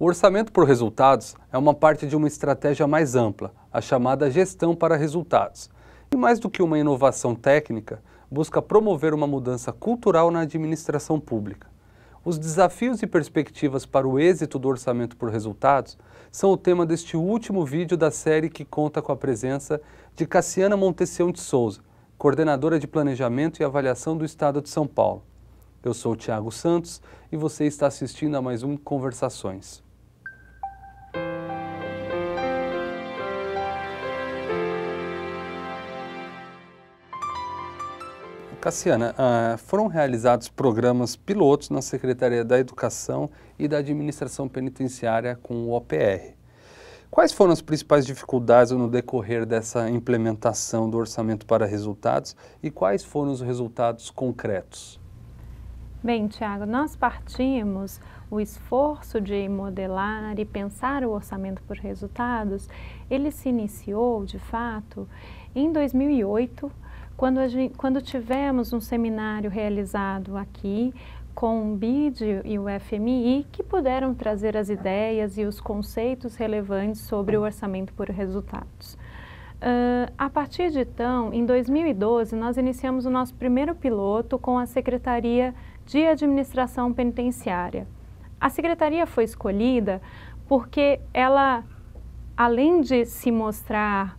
O orçamento por resultados é uma parte de uma estratégia mais ampla, a chamada gestão para resultados. E mais do que uma inovação técnica, busca promover uma mudança cultural na administração pública. Os desafios e perspectivas para o êxito do orçamento por resultados são o tema deste último vídeo da série que conta com a presença de Cassiana Montecião de Souza, coordenadora de Planejamento e Avaliação do Estado de São Paulo. Eu sou o Tiago Santos e você está assistindo a mais um Conversações. Cassiana, ah, foram realizados programas pilotos na Secretaria da Educação e da Administração Penitenciária com o OPR. Quais foram as principais dificuldades no decorrer dessa implementação do orçamento para resultados e quais foram os resultados concretos? Bem, Tiago, nós partimos o esforço de modelar e pensar o orçamento por resultados, ele se iniciou, de fato, em 2008, quando, gente, quando tivemos um seminário realizado aqui com o BID e o FMI, que puderam trazer as ideias e os conceitos relevantes sobre o orçamento por resultados. Uh, a partir de então, em 2012, nós iniciamos o nosso primeiro piloto com a Secretaria de Administração Penitenciária. A secretaria foi escolhida porque ela, além de se mostrar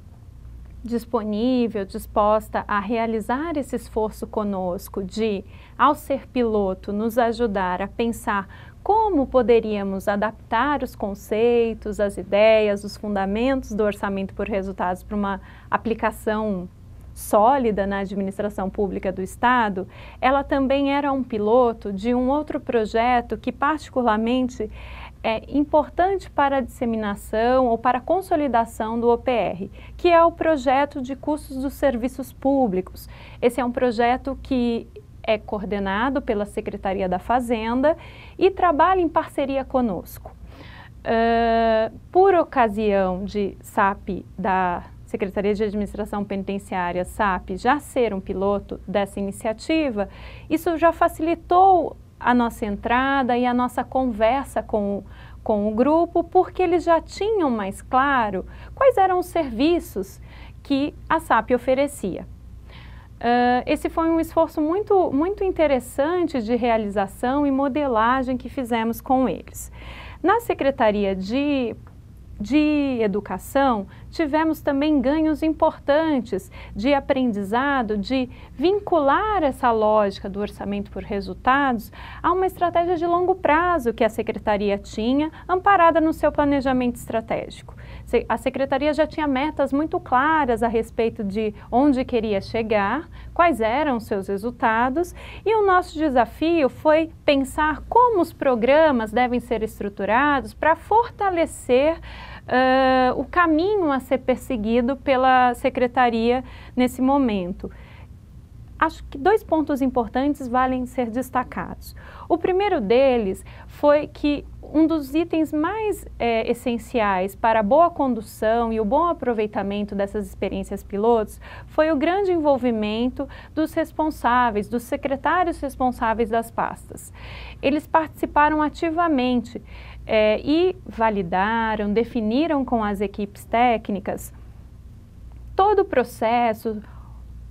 disponível, disposta a realizar esse esforço conosco de, ao ser piloto, nos ajudar a pensar como poderíamos adaptar os conceitos, as ideias, os fundamentos do orçamento por resultados para uma aplicação sólida na administração pública do Estado, ela também era um piloto de um outro projeto que, particularmente, é importante para a disseminação ou para a consolidação do OPR, que é o projeto de custos dos serviços públicos. Esse é um projeto que é coordenado pela Secretaria da Fazenda e trabalha em parceria conosco. Uh, por ocasião de SAP da Secretaria de Administração Penitenciária, SAP, já ser um piloto dessa iniciativa, isso já facilitou a nossa entrada e a nossa conversa com, com o grupo, porque eles já tinham mais claro quais eram os serviços que a SAP oferecia. Uh, esse foi um esforço muito, muito interessante de realização e modelagem que fizemos com eles. Na Secretaria de, de Educação, tivemos também ganhos importantes de aprendizado, de vincular essa lógica do orçamento por resultados a uma estratégia de longo prazo que a secretaria tinha, amparada no seu planejamento estratégico. A secretaria já tinha metas muito claras a respeito de onde queria chegar, quais eram seus resultados, e o nosso desafio foi pensar como os programas devem ser estruturados para fortalecer uh, o caminho a ser perseguido pela secretaria nesse momento. Acho que dois pontos importantes valem ser destacados. O primeiro deles foi que um dos itens mais é, essenciais para a boa condução e o bom aproveitamento dessas experiências pilotos foi o grande envolvimento dos responsáveis, dos secretários responsáveis das pastas. Eles participaram ativamente é, e validaram, definiram com as equipes técnicas todo o processo,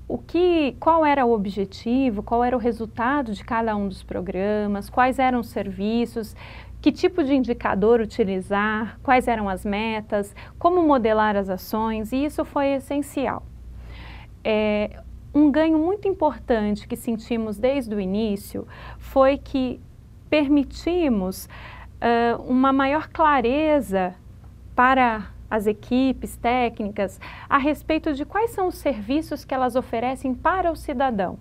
o que, qual era o objetivo, qual era o resultado de cada um dos programas, quais eram os serviços, que tipo de indicador utilizar, quais eram as metas, como modelar as ações, e isso foi essencial. É, um ganho muito importante que sentimos desde o início foi que permitimos uh, uma maior clareza para as equipes técnicas a respeito de quais são os serviços que elas oferecem para o cidadão.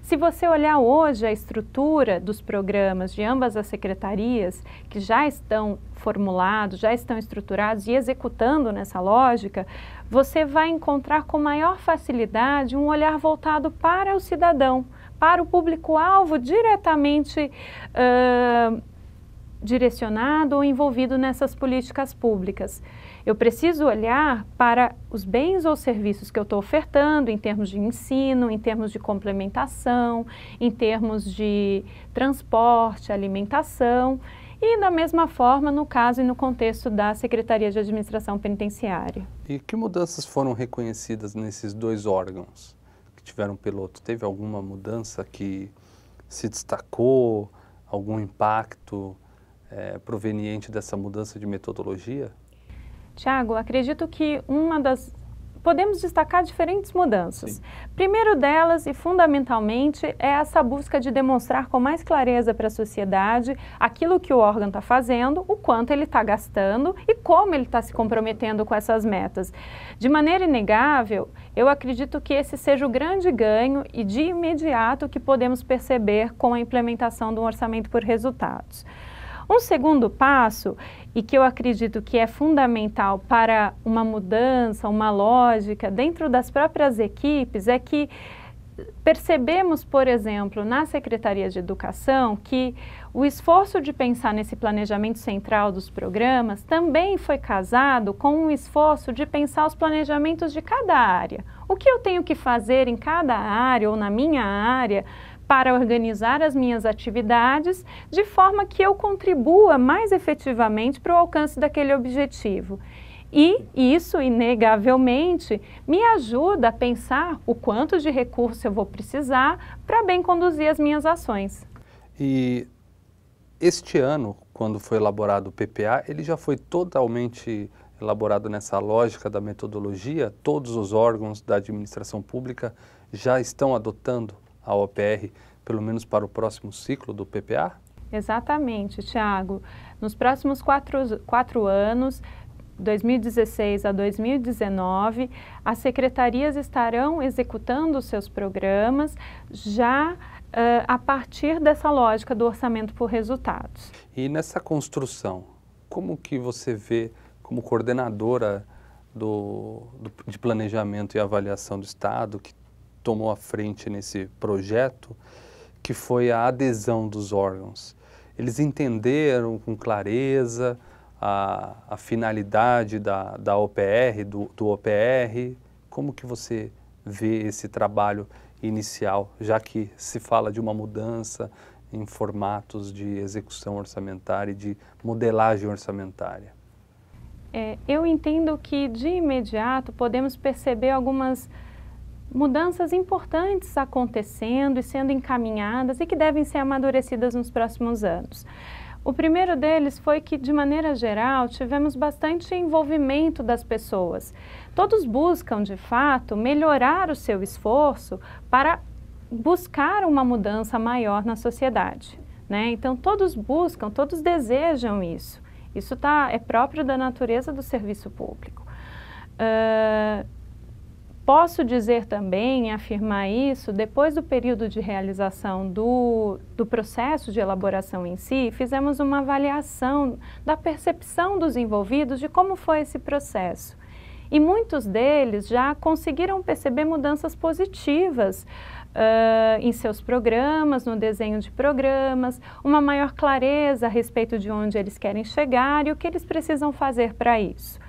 Se você olhar hoje a estrutura dos programas de ambas as secretarias, que já estão formulados, já estão estruturados e executando nessa lógica, você vai encontrar com maior facilidade um olhar voltado para o cidadão, para o público-alvo diretamente. Uh, direcionado ou envolvido nessas políticas públicas. Eu preciso olhar para os bens ou serviços que eu estou ofertando em termos de ensino, em termos de complementação, em termos de transporte, alimentação. E da mesma forma, no caso e no contexto da Secretaria de Administração Penitenciária. E que mudanças foram reconhecidas nesses dois órgãos que tiveram piloto? Teve alguma mudança que se destacou, algum impacto é, proveniente dessa mudança de metodologia? Tiago, acredito que uma das. Podemos destacar diferentes mudanças. Sim. Primeiro delas, e fundamentalmente, é essa busca de demonstrar com mais clareza para a sociedade aquilo que o órgão está fazendo, o quanto ele está gastando e como ele está se comprometendo com essas metas. De maneira inegável, eu acredito que esse seja o grande ganho e de imediato que podemos perceber com a implementação do orçamento por resultados. Um segundo passo, e que eu acredito que é fundamental para uma mudança, uma lógica dentro das próprias equipes, é que percebemos, por exemplo, na Secretaria de Educação, que o esforço de pensar nesse planejamento central dos programas também foi casado com um esforço de pensar os planejamentos de cada área. O que eu tenho que fazer em cada área ou na minha área para organizar as minhas atividades de forma que eu contribua mais efetivamente para o alcance daquele objetivo. E isso, inegavelmente, me ajuda a pensar o quanto de recurso eu vou precisar para bem conduzir as minhas ações. E este ano, quando foi elaborado o PPA, ele já foi totalmente elaborado nessa lógica da metodologia? Todos os órgãos da administração pública já estão adotando a OPR, pelo menos para o próximo ciclo do PPA? Exatamente, Tiago. Nos próximos quatro, quatro anos, 2016 a 2019, as secretarias estarão executando seus programas já uh, a partir dessa lógica do orçamento por resultados. E nessa construção, como que você vê, como coordenadora do, do de planejamento e avaliação do Estado, que tomou a frente nesse projeto, que foi a adesão dos órgãos. Eles entenderam com clareza a, a finalidade da, da OPR, do, do OPR. Como que você vê esse trabalho inicial, já que se fala de uma mudança em formatos de execução orçamentária e de modelagem orçamentária? É, eu entendo que de imediato podemos perceber algumas mudanças importantes acontecendo e sendo encaminhadas e que devem ser amadurecidas nos próximos anos. O primeiro deles foi que, de maneira geral, tivemos bastante envolvimento das pessoas. Todos buscam, de fato, melhorar o seu esforço para buscar uma mudança maior na sociedade. Né? Então, todos buscam, todos desejam isso. Isso tá, é próprio da natureza do serviço público. Uh, Posso dizer também, afirmar isso, depois do período de realização do, do processo de elaboração em si, fizemos uma avaliação da percepção dos envolvidos de como foi esse processo. E muitos deles já conseguiram perceber mudanças positivas Uh, em seus programas, no desenho de programas, uma maior clareza a respeito de onde eles querem chegar e o que eles precisam fazer para isso.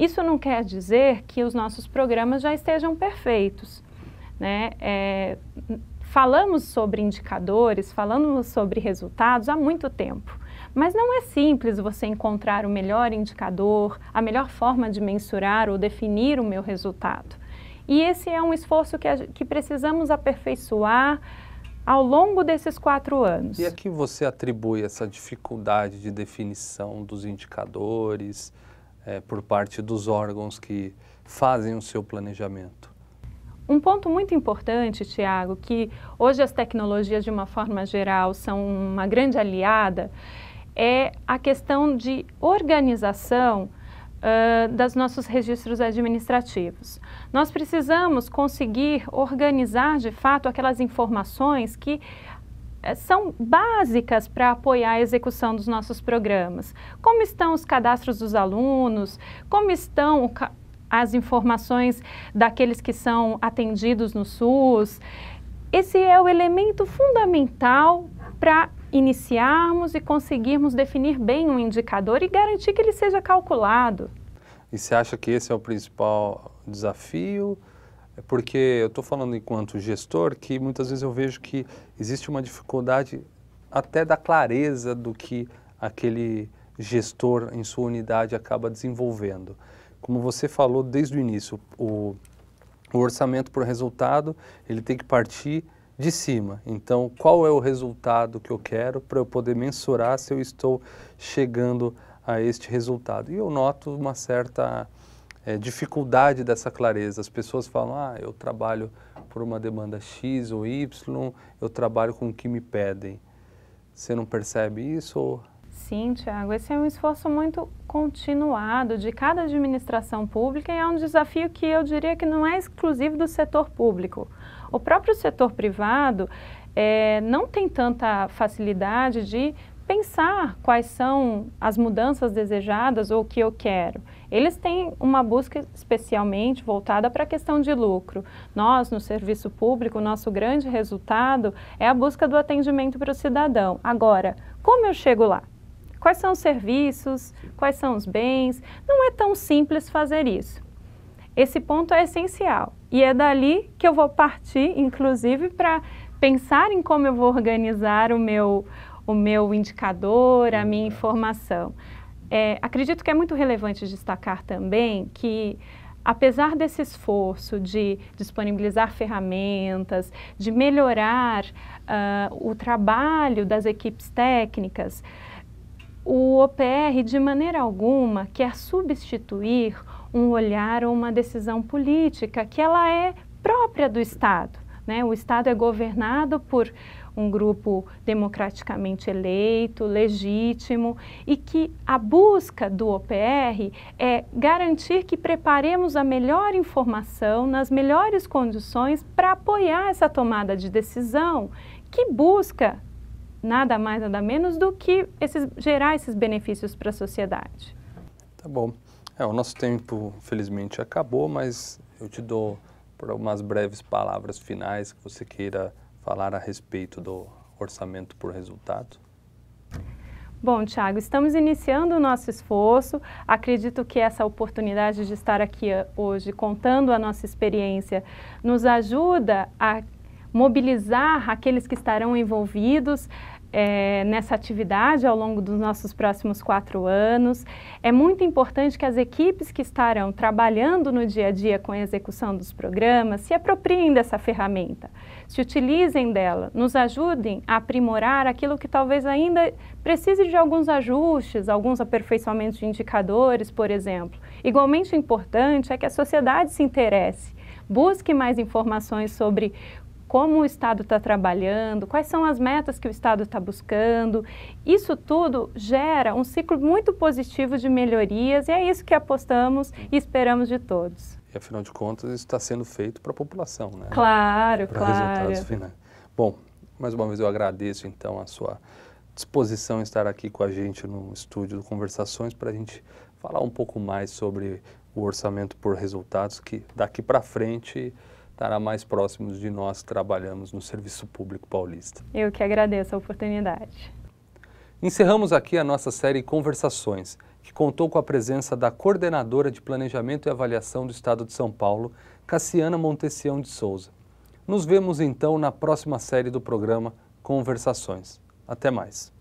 Isso não quer dizer que os nossos programas já estejam perfeitos. Né? É, falamos sobre indicadores, falamos sobre resultados há muito tempo. Mas não é simples você encontrar o melhor indicador, a melhor forma de mensurar ou definir o meu resultado. E esse é um esforço que, a, que precisamos aperfeiçoar ao longo desses quatro anos. E a que você atribui essa dificuldade de definição dos indicadores? é, por parte dos órgãos que fazem o seu planejamento. Um ponto muito importante, Tiago, que hoje as tecnologias, de uma forma geral, são uma grande aliada, é a questão de organização uh, dos nossos registros administrativos. Nós precisamos conseguir organizar, de fato, aquelas informações que é, são básicas para apoiar a execução dos nossos programas. Como estão os cadastros dos alunos? Como estão as informações daqueles que são atendidos no SUS? Esse é o elemento fundamental para iniciarmos e conseguirmos definir bem um indicador e garantir que ele seja calculado. E você acha que esse é o principal desafio? É porque eu estou falando enquanto gestor que muitas vezes eu vejo que existe uma dificuldade até da clareza do que aquele gestor em sua unidade acaba desenvolvendo. Como você falou desde o início, o, o orçamento por resultado ele tem que partir de cima. Então, qual é o resultado que eu quero para eu poder mensurar se eu estou chegando a este resultado? E eu noto uma certa é, dificuldade dessa clareza. As pessoas falam, ah, eu trabalho por uma demanda X ou Y, eu trabalho com o que me pedem. Você não percebe isso? Sim, Tiago, esse é um esforço muito continuado de cada administração pública e é um desafio que eu diria que não é exclusivo do setor público. O próprio setor privado é, não tem tanta facilidade de pensar quais são as mudanças desejadas ou o que eu quero. Eles têm uma busca especialmente voltada para a questão de lucro. Nós, no serviço público, nosso grande resultado é a busca do atendimento para o cidadão. Agora, como eu chego lá? Quais são os serviços? Quais são os bens? Não é tão simples fazer isso. Esse ponto é essencial e é dali que eu vou partir, inclusive, para pensar em como eu vou organizar o meu, o meu indicador, a minha uhum. informação. É, acredito que é muito relevante destacar também que apesar desse esforço de disponibilizar ferramentas, de melhorar uh, o trabalho das equipes técnicas, o OPR de maneira alguma quer substituir um olhar ou uma decisão política que ela é própria do Estado. Né? O Estado é governado por um grupo democraticamente eleito, legítimo, e que a busca do OPR é garantir que preparemos a melhor informação nas melhores condições para apoiar essa tomada de decisão que busca nada mais nada menos do que esses, gerar esses benefícios para a sociedade. Tá bom. É, o nosso tempo, felizmente, acabou, mas eu te dou por algumas breves palavras finais que você queira falar a respeito do orçamento por resultado? Bom, Tiago, estamos iniciando o nosso esforço. Acredito que essa oportunidade de estar aqui eh, hoje contando a nossa experiência nos ajuda a mobilizar aqueles que estarão envolvidos é, nessa atividade ao longo dos nossos próximos quatro anos. É muito importante que as equipes que estarão trabalhando no dia a dia com a execução dos programas se apropriem dessa ferramenta, se utilizem dela, nos ajudem a aprimorar aquilo que talvez ainda precise de alguns ajustes, alguns aperfeiçoamentos de indicadores, por exemplo. Igualmente importante é que a sociedade se interesse busque mais informações sobre como o Estado está trabalhando, quais são as metas que o Estado está buscando. Isso tudo gera um ciclo muito positivo de melhorias e é isso que apostamos e esperamos de todos. E afinal de contas, isso está sendo feito para a população, né? Claro, pra claro. Resultados finais. Bom, mais uma vez eu agradeço então a sua disposição em estar aqui com a gente no estúdio do Conversações para a gente falar um pouco mais sobre o orçamento por resultados que daqui para frente estará mais próximos de nós que trabalhamos no Serviço Público Paulista. Eu que agradeço a oportunidade. Encerramos aqui a nossa série Conversações, que contou com a presença da coordenadora de Planejamento e Avaliação do Estado de São Paulo, Cassiana Montesião de Souza. Nos vemos então na próxima série do programa Conversações. Até mais.